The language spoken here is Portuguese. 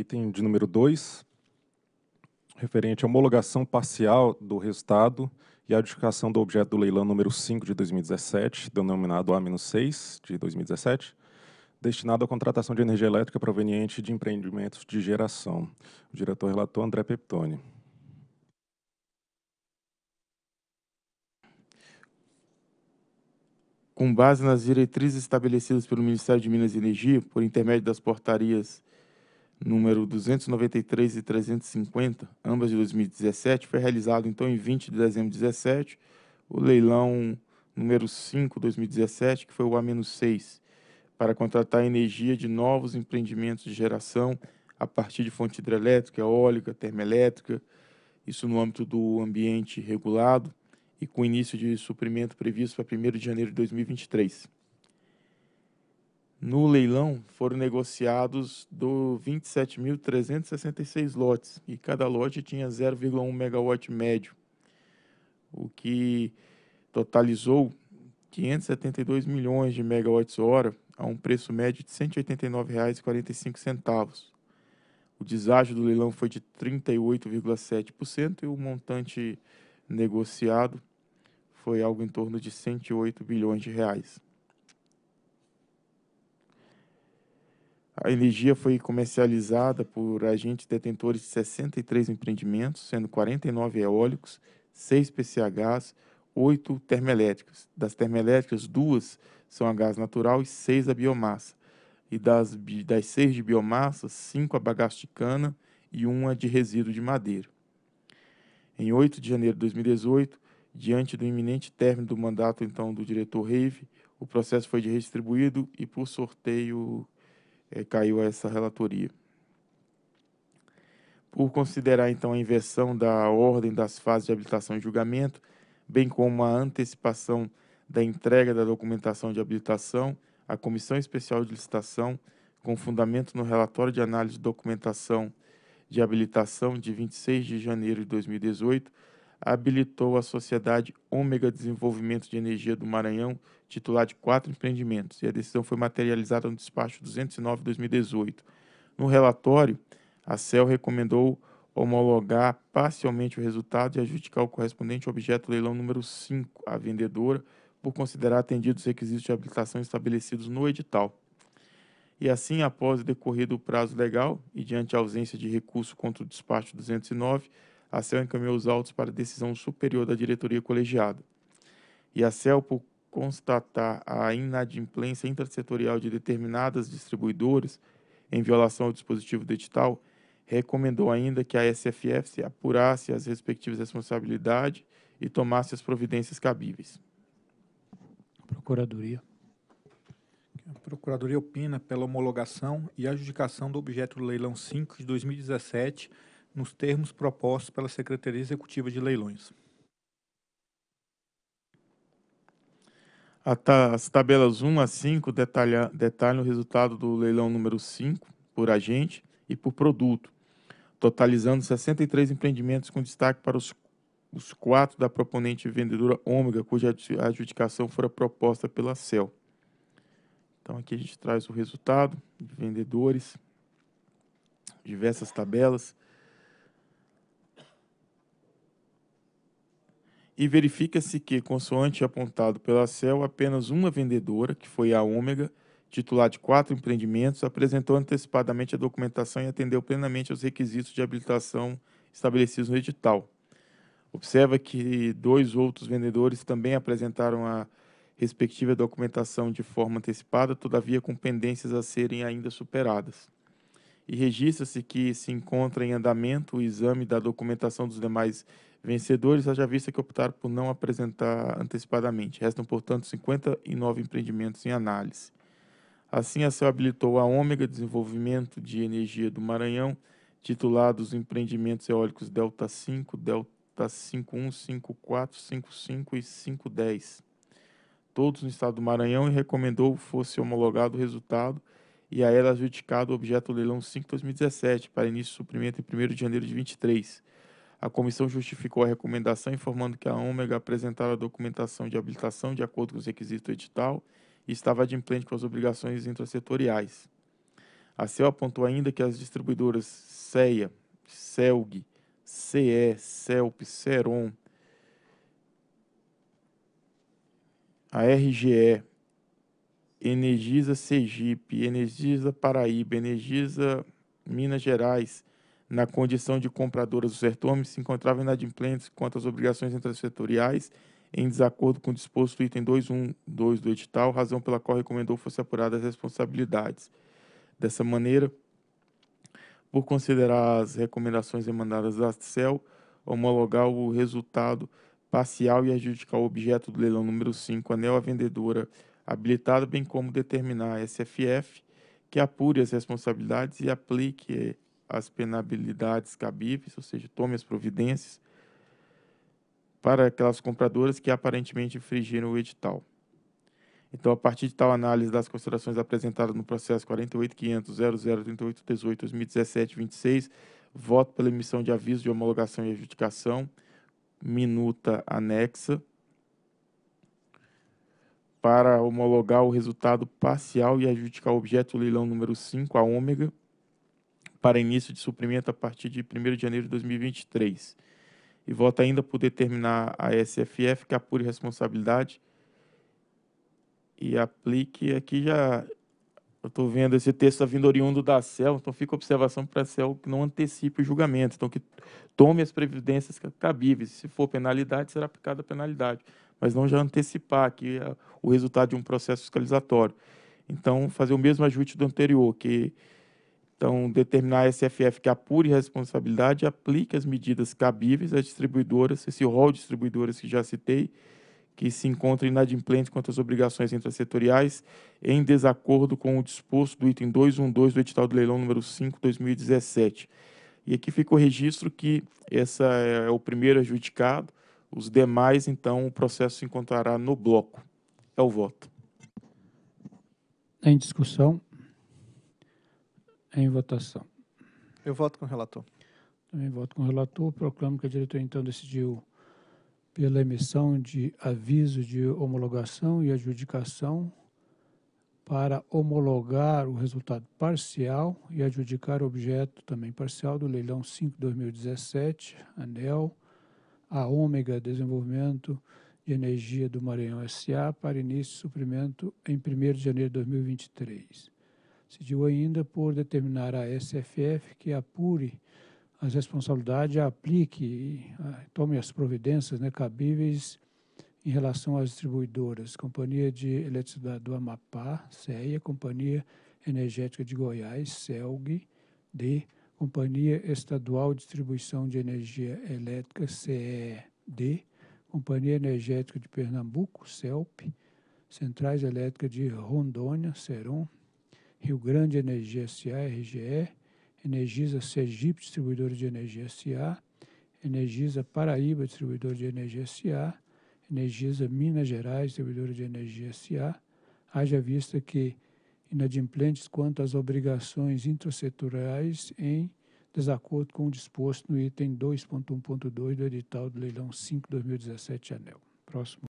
Item de número 2, referente à homologação parcial do resultado e a adjudicação do objeto do leilão número 5 de 2017, denominado A-6 de 2017, destinado à contratação de energia elétrica proveniente de empreendimentos de geração. O diretor relator André Peptoni. Com base nas diretrizes estabelecidas pelo Ministério de Minas e Energia, por intermédio das portarias número 293 e 350, ambas de 2017, foi realizado então em 20 de dezembro de 2017 o leilão número 5 2017, que foi o A-6, para contratar energia de novos empreendimentos de geração a partir de fonte hidrelétrica, eólica, termoelétrica, isso no âmbito do ambiente regulado e com início de suprimento previsto para 1 de janeiro de 2023. No leilão foram negociados do 27.366 lotes e cada lote tinha 0,1 megawatt médio, o que totalizou 572 milhões de megawatts-hora a um preço médio de R$ 189,45. O deságio do leilão foi de 38,7% e o montante negociado foi algo em torno de 108 bilhões de reais. A energia foi comercializada por agentes detentores de 63 empreendimentos, sendo 49 eólicos, 6 PCHs, 8 termoelétricas. Das termoelétricas, duas são a gás natural e seis a biomassa. E das, das seis de biomassa, cinco a bagaço de cana e uma de resíduo de madeira. Em 8 de janeiro de 2018, diante do iminente término do mandato então do diretor Reive, o processo foi redistribuído e por sorteio é, caiu essa relatoria. Por considerar, então, a inversão da ordem das fases de habilitação e julgamento, bem como a antecipação da entrega da documentação de habilitação à Comissão Especial de Licitação, com fundamento no relatório de análise de documentação de habilitação de 26 de janeiro de 2018, habilitou a Sociedade Ômega Desenvolvimento de Energia do Maranhão, titular de quatro empreendimentos, e a decisão foi materializada no despacho 209-2018. No relatório, a CEL recomendou homologar parcialmente o resultado e adjudicar o correspondente objeto leilão número 5 à vendedora, por considerar atendidos os requisitos de habilitação estabelecidos no edital. E assim, após decorrido o prazo legal e diante a ausência de recurso contra o despacho 209, a CEL encaminhou os autos para decisão superior da diretoria colegiada. E a CEL, por constatar a inadimplência intersetorial de determinadas distribuidoras em violação ao dispositivo do edital, recomendou ainda que a SFF se apurasse as respectivas responsabilidades e tomasse as providências cabíveis. Procuradoria. A Procuradoria opina pela homologação e adjudicação do objeto do leilão 5 de 2017 nos termos propostos pela Secretaria Executiva de Leilões. As tabelas 1 a 5 detalham o resultado do leilão número 5 por agente e por produto, totalizando 63 empreendimentos com destaque para os, os quatro da proponente vendedora Ômega, cuja adjudicação fora proposta pela CEL. Então aqui a gente traz o resultado de vendedores, diversas tabelas. e verifica-se que, consoante apontado pela CEL, apenas uma vendedora, que foi a Ômega, titular de quatro empreendimentos, apresentou antecipadamente a documentação e atendeu plenamente aos requisitos de habilitação estabelecidos no edital. Observa que dois outros vendedores também apresentaram a respectiva documentação de forma antecipada, todavia com pendências a serem ainda superadas e registra-se que se encontra em andamento o exame da documentação dos demais vencedores, haja vista que optaram por não apresentar antecipadamente. Restam, portanto, 59 empreendimentos em análise. Assim, a CEL habilitou a Ômega Desenvolvimento de Energia do Maranhão, titulado os empreendimentos eólicos Delta 5, Delta 51, 54, 55 e 510, todos no estado do Maranhão, e recomendou fosse homologado o resultado e a ela adjudicado o objeto leilão 5/2017 para início de suprimento em 1 de janeiro de 23. A comissão justificou a recomendação informando que a Ômega apresentava a documentação de habilitação de acordo com os requisitos do edital e estava adimplente com as obrigações intrasetoriais. A CEL apontou ainda que as distribuidoras CEA, CELG, CE, CELP, CEROM, a RGE Energisa Sergipe, Energisa Paraíba, Energisa Minas Gerais, na condição de compradoras do Sertome, se encontravam inadimplentes quanto às obrigações intersetoriais em desacordo com o disposto do item 212 do edital, razão pela qual recomendou fosse apuradas as responsabilidades. Dessa maneira, por considerar as recomendações emanadas da CEL, homologar o resultado parcial e adjudicar o objeto do leilão número 5, anel à vendedora habilitado, bem como determinar a SFF que apure as responsabilidades e aplique eh, as penabilidades cabíveis, ou seja, tome as providências para aquelas compradoras que aparentemente infringiram o edital. Então, a partir de tal análise das considerações apresentadas no processo 48.500.0038.18.2017.26, voto pela emissão de aviso de homologação e adjudicação, minuta anexa, para homologar o resultado parcial e adjudicar o objeto leilão número 5, a Ômega, para início de suprimento a partir de 1 de janeiro de 2023. E vota ainda por determinar a SFF que apure responsabilidade e aplique. Aqui já eu estou vendo esse texto está vindo oriundo da CEL, então fica a observação para a CEL que não antecipe o julgamento, então que tome as previdências cabíveis. Se for penalidade, será aplicada a penalidade mas não já antecipar aqui eh, o resultado de um processo fiscalizatório. Então, fazer o mesmo ajuste do anterior, que então determinar a SFF que apure responsabilidade e aplique as medidas cabíveis às distribuidoras, esse rol de distribuidoras que já citei, que se encontrem inadimplentes quanto às obrigações intrasetoriais, em desacordo com o disposto do item 212 do edital do leilão número 5, 2017. E aqui fica o registro que essa é o primeiro adjudicado, os demais, então, o processo se encontrará no bloco. É o voto. Em discussão? Em votação. Eu voto com o relator. Também voto com o relator. Proclamo que a diretoria, então, decidiu pela emissão de aviso de homologação e adjudicação para homologar o resultado parcial e adjudicar o objeto também parcial do leilão 5-2017, ANEL, a Ômega Desenvolvimento de Energia do Maranhão S.A. para início de suprimento em 1 de janeiro de 2023. Decidiu ainda por determinar à SFF que apure as responsabilidades, aplique, ah, tome as providências né, cabíveis em relação às distribuidoras, Companhia de Eletricidade do Amapá, CEIA, Companhia Energética de Goiás, CELG, D, Companhia Estadual de Distribuição de Energia Elétrica, CED, Companhia Energética de Pernambuco, CELP, Centrais Elétricas de Rondônia, CERON, Rio Grande Energia SA, RGE, Energisa Sergipe, Distribuidora de Energia SA, Energisa Paraíba, Distribuidora de Energia SA, Energisa Minas Gerais, Distribuidora de Energia SA, haja vista que inadimplentes quanto às obrigações intrasetoriais em desacordo com o disposto no item 2.1.2 do edital do leilão 5/2017 ANEL. Próximo